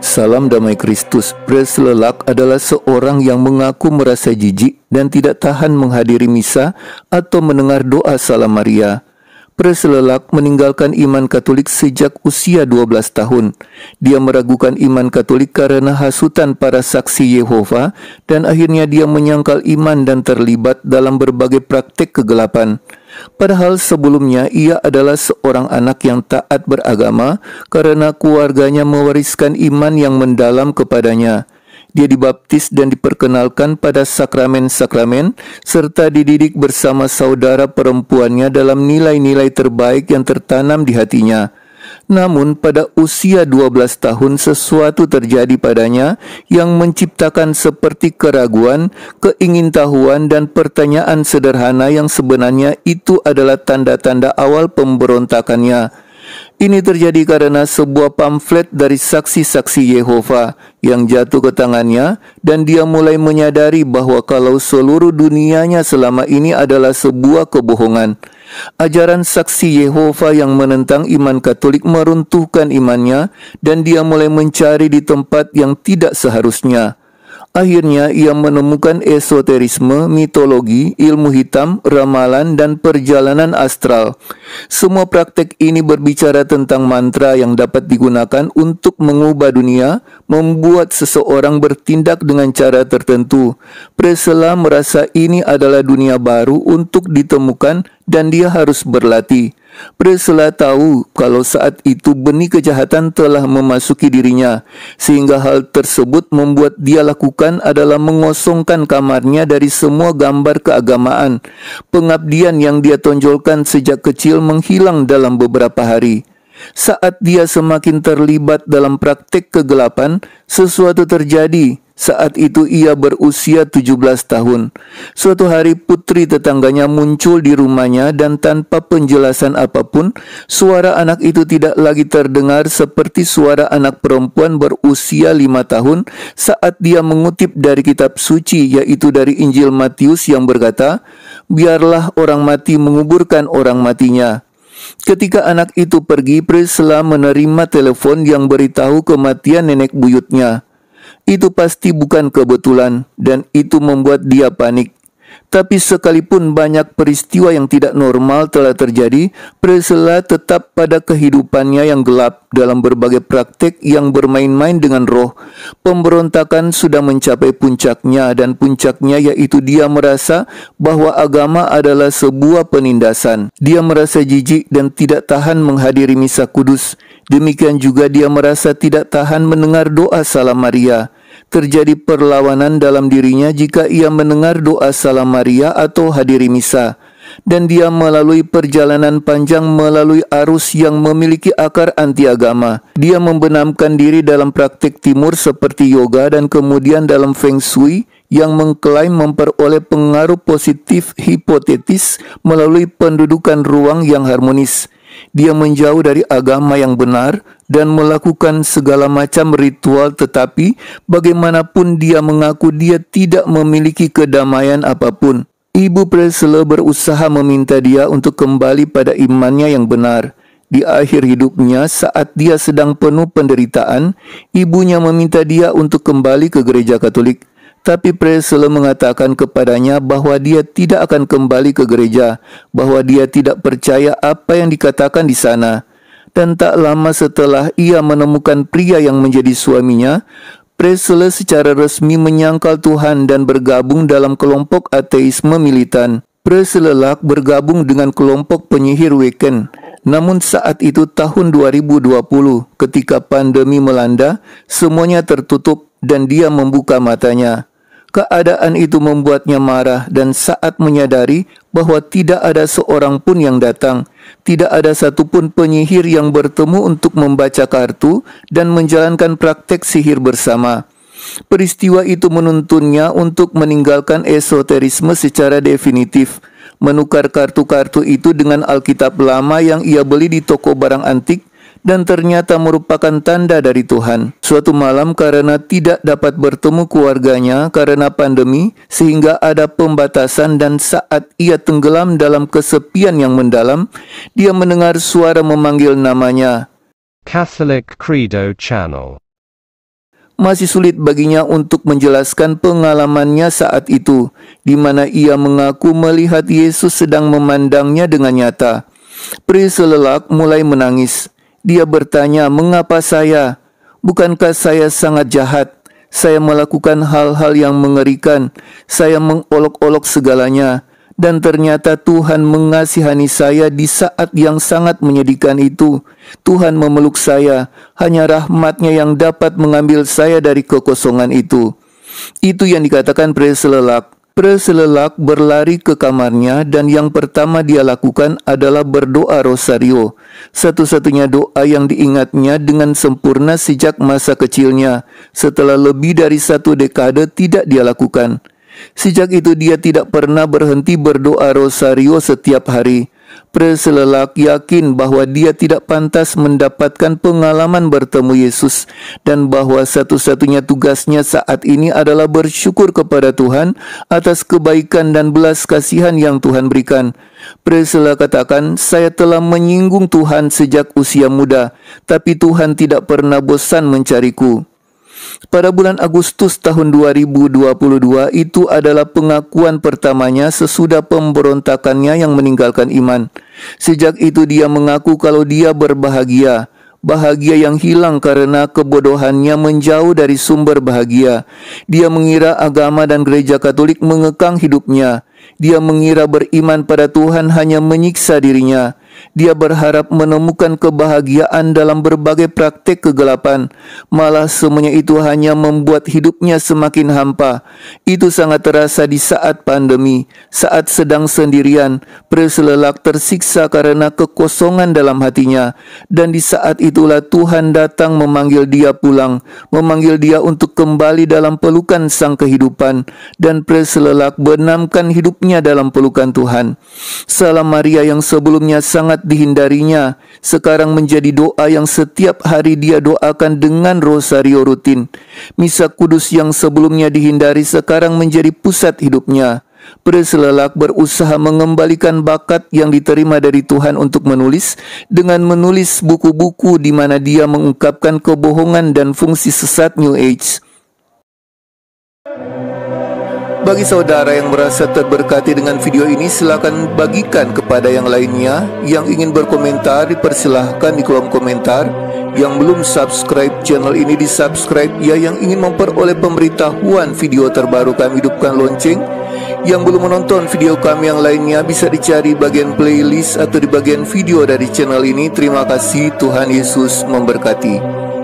Salam damai Kristus, Preslelak adalah seorang yang mengaku merasa jijik dan tidak tahan menghadiri misa atau mendengar doa salam Maria. Preslelak meninggalkan iman Katolik sejak usia 12 tahun. Dia meragukan iman Katolik karena hasutan para saksi Yehova dan akhirnya dia menyangkal iman dan terlibat dalam berbagai praktik kegelapan. Padahal sebelumnya ia adalah seorang anak yang taat beragama karena keluarganya mewariskan iman yang mendalam kepadanya. Dia dibaptis dan diperkenalkan pada sakramen-sakramen serta dididik bersama saudara perempuannya dalam nilai-nilai terbaik yang tertanam di hatinya. Namun pada usia 12 tahun sesuatu terjadi padanya yang menciptakan seperti keraguan, keingintahuan dan pertanyaan sederhana yang sebenarnya itu adalah tanda-tanda awal pemberontakannya. Ini terjadi karena sebuah pamflet dari saksi-saksi Yehova yang jatuh ke tangannya dan dia mulai menyadari bahwa kalau seluruh dunianya selama ini adalah sebuah kebohongan, Ajaran saksi Yehova yang menentang iman Katolik meruntuhkan imannya dan dia mulai mencari di tempat yang tidak seharusnya Akhirnya ia menemukan esoterisme, mitologi, ilmu hitam, ramalan, dan perjalanan astral. Semua praktek ini berbicara tentang mantra yang dapat digunakan untuk mengubah dunia, membuat seseorang bertindak dengan cara tertentu. Presela merasa ini adalah dunia baru untuk ditemukan dan dia harus berlatih. Presla tahu kalau saat itu benih kejahatan telah memasuki dirinya, sehingga hal tersebut membuat dia lakukan adalah mengosongkan kamarnya dari semua gambar keagamaan. Pengabdian yang dia tonjolkan sejak kecil menghilang dalam beberapa hari. Saat dia semakin terlibat dalam praktik kegelapan, sesuatu terjadi saat itu ia berusia 17 tahun. Suatu hari putri tetangganya muncul di rumahnya dan tanpa penjelasan apapun, suara anak itu tidak lagi terdengar seperti suara anak perempuan berusia 5 tahun saat dia mengutip dari kitab suci yaitu dari Injil Matius yang berkata, "Biarlah orang mati menguburkan orang matinya." Ketika anak itu pergi, Priscilla menerima telepon yang beritahu kematian nenek buyutnya. Itu pasti bukan kebetulan dan itu membuat dia panik. Tapi sekalipun banyak peristiwa yang tidak normal telah terjadi, Priscilla tetap pada kehidupannya yang gelap dalam berbagai praktik yang bermain-main dengan roh. Pemberontakan sudah mencapai puncaknya dan puncaknya yaitu dia merasa bahwa agama adalah sebuah penindasan. Dia merasa jijik dan tidak tahan menghadiri misa kudus. Demikian juga dia merasa tidak tahan mendengar doa salam Maria terjadi perlawanan dalam dirinya jika ia mendengar doa salam Maria atau hadiri misa, dan dia melalui perjalanan panjang melalui arus yang memiliki akar antiagama. Dia membenamkan diri dalam praktik timur seperti yoga dan kemudian dalam feng shui yang mengklaim memperoleh pengaruh positif hipotetis melalui pendudukan ruang yang harmonis dia menjauh dari agama yang benar dan melakukan segala macam ritual, tetapi bagaimanapun dia mengaku dia tidak memiliki kedamaian apapun. Ibu Presley berusaha meminta dia untuk kembali pada imannya yang benar. Di akhir hidupnya, saat dia sedang penuh penderitaan, ibunya meminta dia untuk kembali ke gereja Katolik. Tapi Presley mengatakan kepadanya bahwa dia tidak akan kembali ke gereja, bahwa dia tidak percaya apa yang dikatakan di sana. Dan tak lama setelah ia menemukan pria yang menjadi suaminya, Presley secara resmi menyangkal Tuhan dan bergabung dalam kelompok ateisme militan. Presley bergabung dengan kelompok penyihir Wiccan. Namun saat itu tahun 2020 ketika pandemi melanda, semuanya tertutup dan dia membuka matanya. Keadaan itu membuatnya marah dan saat menyadari bahwa tidak ada seorang pun yang datang, tidak ada satupun penyihir yang bertemu untuk membaca kartu dan menjalankan praktek sihir bersama. Peristiwa itu menuntunnya untuk meninggalkan esoterisme secara definitif, menukar kartu-kartu itu dengan Alkitab lama yang ia beli di toko barang antik dan ternyata merupakan tanda dari Tuhan. Suatu malam karena tidak dapat bertemu keluarganya karena pandemi, sehingga ada pembatasan dan saat ia tenggelam dalam kesepian yang mendalam, dia mendengar suara memanggil namanya. Catholic Credo Channel masih sulit baginya untuk menjelaskan pengalamannya saat itu, di mana ia mengaku melihat Yesus sedang memandangnya dengan nyata. Pri selelak mulai menangis. Dia bertanya, "Mengapa saya? Bukankah saya sangat jahat? Saya melakukan hal-hal yang mengerikan. Saya mengolok-olok segalanya, dan ternyata Tuhan mengasihani saya di saat yang sangat menyedihkan itu. Tuhan memeluk saya, hanya rahmatnya yang dapat mengambil saya dari kekosongan itu." Itu yang dikatakan Preselelak. Preselelak berlari ke kamarnya dan yang pertama dia lakukan adalah berdoa rosario, satu-satunya doa yang diingatnya dengan sempurna sejak masa kecilnya, setelah lebih dari satu dekade tidak dia lakukan. Sejak itu dia tidak pernah berhenti berdoa rosario setiap hari. Preselelak yakin bahwa dia tidak pantas mendapatkan pengalaman bertemu Yesus dan bahwa satu-satunya tugasnya saat ini adalah bersyukur kepada Tuhan atas kebaikan dan belas kasihan yang Tuhan berikan. Presela katakan, "Saya telah menyinggung Tuhan sejak usia muda, tapi Tuhan tidak pernah bosan mencariku." pada bulan Agustus tahun 2022 itu adalah pengakuan pertamanya sesudah pemberontakannya yang meninggalkan iman. Sejak itu dia mengaku kalau dia berbahagia, bahagia yang hilang karena kebodohannya menjauh dari sumber bahagia. Dia mengira agama dan gereja Katolik mengekang hidupnya. Dia mengira beriman pada Tuhan hanya menyiksa dirinya. Dia berharap menemukan kebahagiaan dalam berbagai praktek kegelapan. Malah semuanya itu hanya membuat hidupnya semakin hampa. Itu sangat terasa di saat pandemi, saat sedang sendirian. Preslelak tersiksa karena kekosongan dalam hatinya. Dan di saat itulah Tuhan datang memanggil dia pulang, memanggil dia untuk kembali dalam pelukan sang kehidupan. Dan Preslelak benamkan hidupnya dalam pelukan Tuhan. Salam Maria yang sebelumnya sangat dihindarinya, sekarang menjadi doa yang setiap hari dia doakan dengan rosario rutin. Misa kudus yang sebelumnya dihindari sekarang menjadi pusat hidupnya. Preselelak berusaha mengembalikan bakat yang diterima dari Tuhan untuk menulis dengan menulis buku-buku di mana dia mengungkapkan kebohongan dan fungsi sesat New Age. Bagi saudara yang merasa terberkati dengan video ini, silakan bagikan kepada yang lainnya. Yang ingin berkomentar, dipersilahkan di kolom komentar. Yang belum subscribe channel ini, di subscribe ya. Yang ingin memperoleh pemberitahuan video terbaru, kami hidupkan lonceng. Yang belum menonton video kami yang lainnya bisa dicari bagian playlist atau di bagian video dari channel ini. Terima kasih, Tuhan Yesus memberkati.